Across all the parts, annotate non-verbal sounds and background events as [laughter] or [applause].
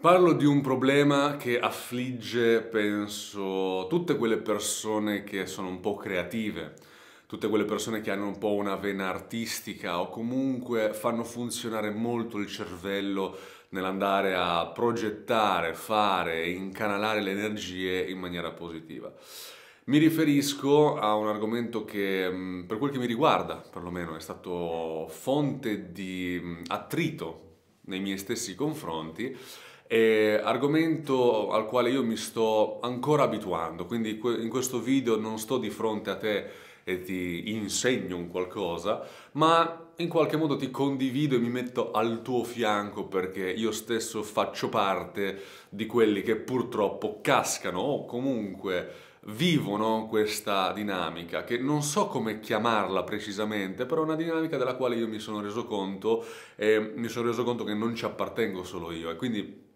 Parlo di un problema che affligge, penso, tutte quelle persone che sono un po' creative, tutte quelle persone che hanno un po' una vena artistica o comunque fanno funzionare molto il cervello nell'andare a progettare, fare incanalare le energie in maniera positiva. Mi riferisco a un argomento che, mm, per quel che mi riguarda, perlomeno, è stato fonte di mm, attrito nei miei stessi confronti, eh, argomento al quale io mi sto ancora abituando, quindi in questo video non sto di fronte a te e ti insegno un qualcosa, ma in qualche modo ti condivido e mi metto al tuo fianco perché io stesso faccio parte di quelli che purtroppo cascano o comunque vivono questa dinamica, che non so come chiamarla precisamente, però è una dinamica della quale io mi sono reso conto e mi sono reso conto che non ci appartengo solo io e quindi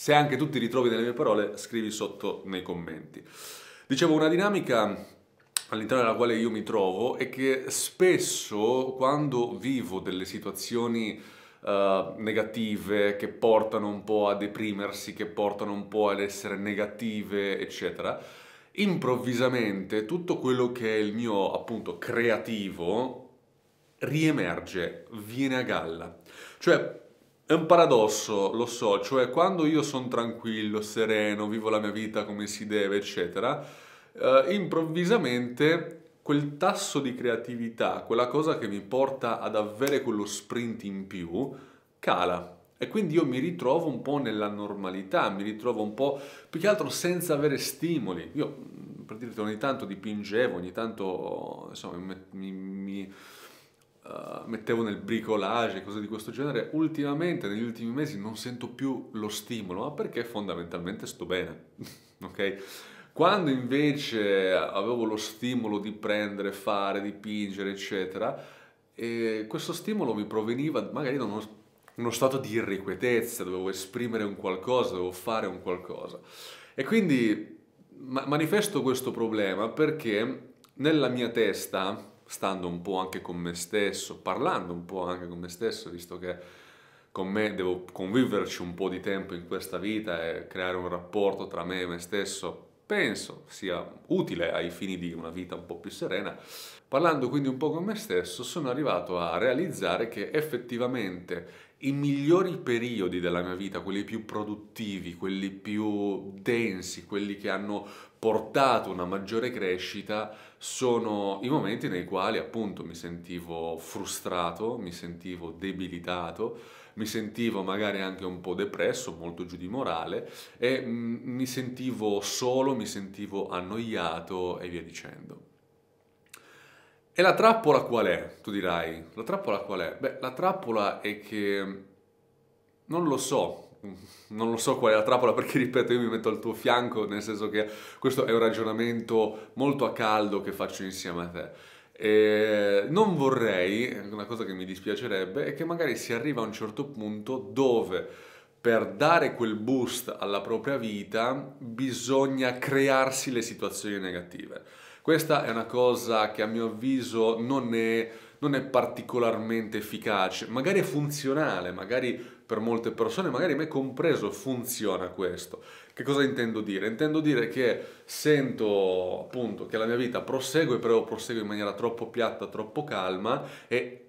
se anche tu ti ritrovi nelle mie parole, scrivi sotto nei commenti. Dicevo, una dinamica all'interno della quale io mi trovo è che spesso quando vivo delle situazioni Uh, negative che portano un po' a deprimersi, che portano un po' ad essere negative, eccetera. Improvvisamente tutto quello che è il mio appunto creativo riemerge, viene a galla. Cioè, è un paradosso, lo so, cioè quando io sono tranquillo, sereno, vivo la mia vita come si deve, eccetera, eh, improvvisamente quel tasso di creatività, quella cosa che mi porta ad avere quello sprint in più, cala. E quindi io mi ritrovo un po' nella normalità, mi ritrovo un po' più che altro senza avere stimoli. Io per dirti ogni tanto dipingevo, ogni tanto insomma mi, mi, mi eh, mettevo nel bricolage, cose di questo genere, ultimamente, negli ultimi mesi, non sento più lo stimolo, ma perché fondamentalmente sto bene, [laughs] ok? Quando invece avevo lo stimolo di prendere, fare, dipingere, eccetera, questo stimolo mi proveniva magari da uno, uno, stato di irrequietezza, dovevo esprimere un qualcosa, dovevo fare un qualcosa. E quindi ma manifesto questo problema perché nella mia testa stando un po' anche con me stesso, parlando un po' anche con me stesso, visto che con me devo conviverci un po' di tempo in questa vita e creare un rapporto tra me e me stesso, penso sia utile ai fini di una vita un po' più serena. Parlando quindi un po' con me stesso, sono arrivato a realizzare che effettivamente i migliori periodi della mia vita, quelli più produttivi, quelli più densi, quelli che hanno portato una maggiore crescita sono i momenti nei quali appunto mi sentivo frustrato, mi sentivo debilitato, mi sentivo magari anche un po' depresso, molto giù di morale e mm, mi sentivo solo, mi sentivo annoiato e via dicendo. E la trappola qual è? Tu dirai, la trappola qual è? Beh, la trappola è che mm, non lo so, non lo so qual è la trappola perché ripeto io mi metto al tuo fianco nel senso che questo è un ragionamento molto a caldo che faccio insieme a te e non vorrei una cosa che mi dispiacerebbe è che magari si arriva a un certo punto dove per dare quel boost alla propria vita bisogna crearsi le situazioni negative questa è una cosa che a mio avviso non è non è particolarmente efficace, magari è funzionale, magari per molte persone, magari me compreso, funziona questo. Che cosa intendo dire? Intendo dire che sento appunto che la mia vita prosegue, però prosegue in maniera troppo piatta, troppo calma e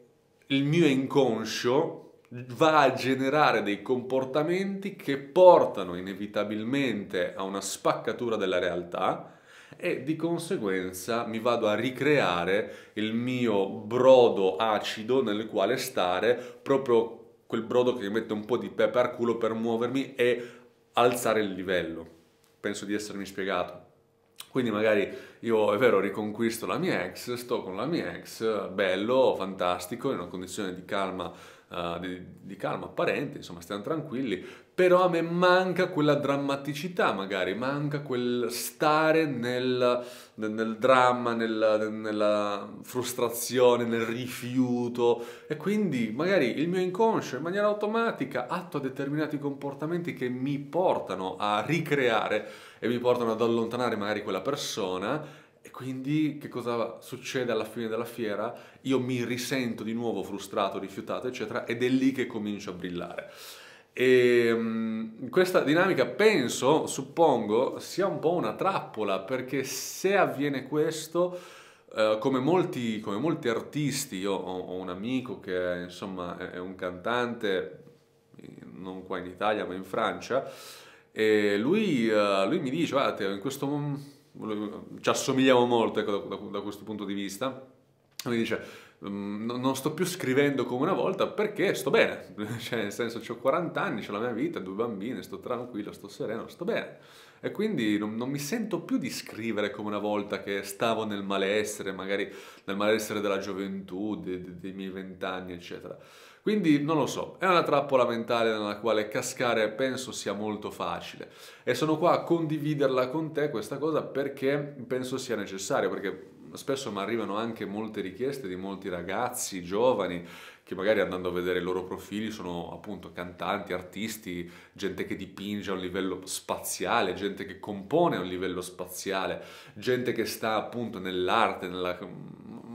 il mio inconscio va a generare dei comportamenti che portano inevitabilmente a una spaccatura della realtà e di conseguenza mi vado a ricreare il mio brodo acido nel quale stare proprio quel brodo che mette un po' di pepe al culo per muovermi e alzare il livello. Penso di essermi spiegato. Quindi magari io, è vero, riconquisto la mia ex, sto con la mia ex, bello, fantastico, in una condizione di calma, uh, di, di calma apparente, insomma, stiamo tranquilli, però a me manca quella drammaticità magari, manca quel stare nel, nel dramma, nel, nella frustrazione, nel rifiuto e quindi magari il mio inconscio in maniera automatica attua determinati comportamenti che mi portano a ricreare e mi portano ad allontanare magari quella persona e quindi che cosa succede alla fine della fiera? Io mi risento di nuovo frustrato, rifiutato, eccetera, ed è lì che comincio a brillare. E um, questa dinamica penso, suppongo, sia un po' una trappola, perché se avviene questo, uh, come, molti, come, molti, artisti, io ho, ho un amico che è, insomma è un cantante, eh, non qua in Italia ma in Francia, e lui, uh, lui mi dice, guardate, in questo ci assomigliamo molto ecco, da, da, da, questo punto di vista. mi dice, mm, non sto più scrivendo come una volta perché sto bene, [laughs] cioè nel senso ho 40 anni, ho la mia vita, due bambine, sto tranquillo, sto sereno, sto bene. E quindi non, non, mi sento più di scrivere come una volta che stavo nel malessere, magari nel malessere della gioventù, dei, dei miei vent'anni, eccetera. Quindi non lo so, è una trappola mentale nella quale cascare penso sia molto facile e sono qua a condividerla con te questa cosa perché penso sia necessario, perché spesso mi arrivano anche molte richieste di molti ragazzi giovani che magari andando a vedere i loro profili sono appunto cantanti, artisti, gente che dipinge a un livello spaziale, gente che compone a un livello spaziale, gente che sta appunto nell'arte, nella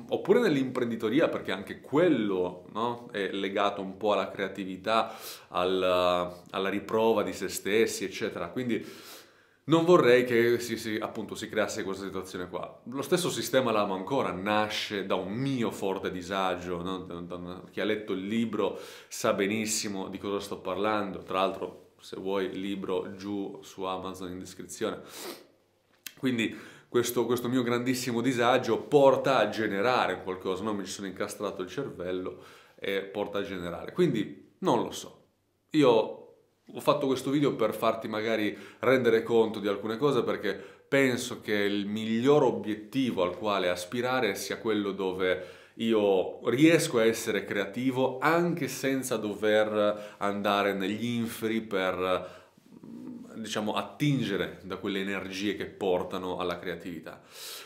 oppure nell'imprenditoria, perché anche quello no, è legato un po' alla creatività, alla, alla riprova di se stessi, eccetera. Quindi non vorrei che si, si, appunto, si creasse questa situazione qua. Lo stesso sistema l'amo ancora, nasce da un mio forte disagio, no? da, da, chi ha letto il libro sa benissimo di cosa sto parlando, tra l'altro se vuoi libro giù su Amazon in descrizione. Quindi questo, questo, mio grandissimo disagio porta a generare qualcosa, no? mi ci sono incastrato il cervello e porta a generare. Quindi non lo so. Io ho fatto questo video per farti magari rendere conto di alcune cose perché penso che il miglior obiettivo al quale aspirare sia quello dove io riesco a essere creativo anche senza dover andare negli inferi per diciamo, attingere da quelle energie che portano alla creatività.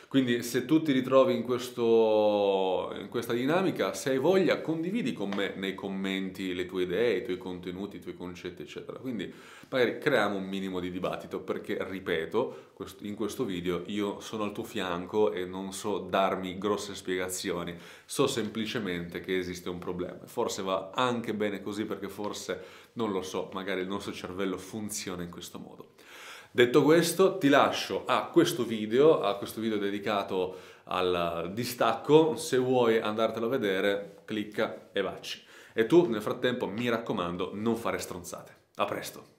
Quindi se tu ti ritrovi in, questo, in questa dinamica, se hai voglia condividi con me nei commenti le tue idee, i tuoi contenuti, i tuoi concetti, eccetera. Quindi magari creiamo un minimo di dibattito perché, ripeto, in questo video io sono al tuo fianco e non so darmi grosse spiegazioni, so semplicemente che esiste un problema. Forse va anche bene così perché forse, non lo so, magari il nostro cervello funziona in questo modo. Detto questo, ti lascio a questo video, a questo video dedicato al distacco. Se vuoi andartelo a vedere, clicca e baci E tu, nel frattempo, mi raccomando, non fare stronzate. A presto!